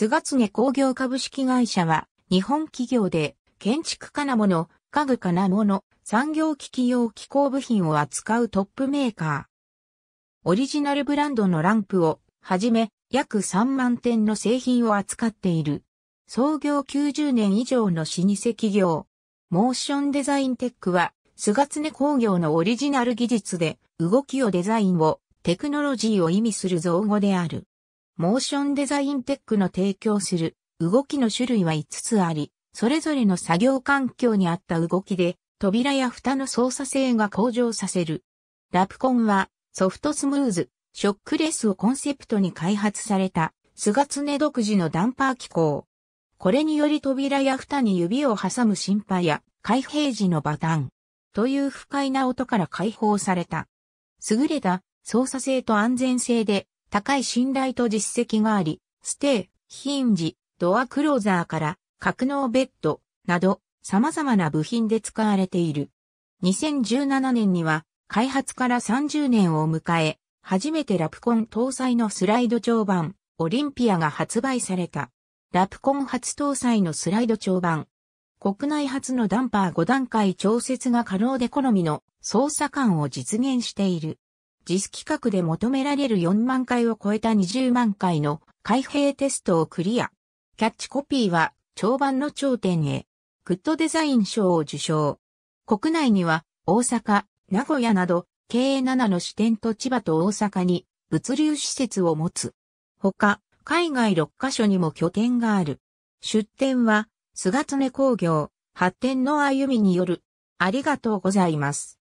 菅恒工業株式会社は、日本企業で、建築金物、家具金物、産業機器用機構部品を扱うトップメーカー。オリジナルブランドのランプを、はじめ、約3万点の製品を扱っている。創業90年以上の老舗企業。モーションデザインテックは、菅恒工業のオリジナル技術で、動きをデザインを、テクノロジーを意味する造語である。モーションデザインテックの提供する動きの種類は5つあり、それぞれの作業環境に合った動きで、扉や蓋の操作性が向上させる。ラプコンは、ソフトスムーズ、ショックレスをコンセプトに開発された、菅常独自のダンパー機構。これにより扉や蓋に指を挟む心配や、開閉時のバタン。という不快な音から解放された。優れた操作性と安全性で高い信頼と実績があり、ステー、ヒンジ、ドアクローザーから格納ベッドなど様々な部品で使われている。2017年には開発から30年を迎え、初めてラプコン搭載のスライド長版、オリンピアが発売された。ラプコン初搭載のスライド長版。国内初のダンパー5段階調節が可能で好みの操作感を実現している。実企画で求められる4万回を超えた20万回の開閉テストをクリア。キャッチコピーは、長版の頂点へ、グッドデザイン賞を受賞。国内には、大阪、名古屋など、経営7の支店と千葉と大阪に物流施設を持つ。ほか、海外6カ所にも拠点がある。出店は、菅常工業、発展の歩みによる。ありがとうございます。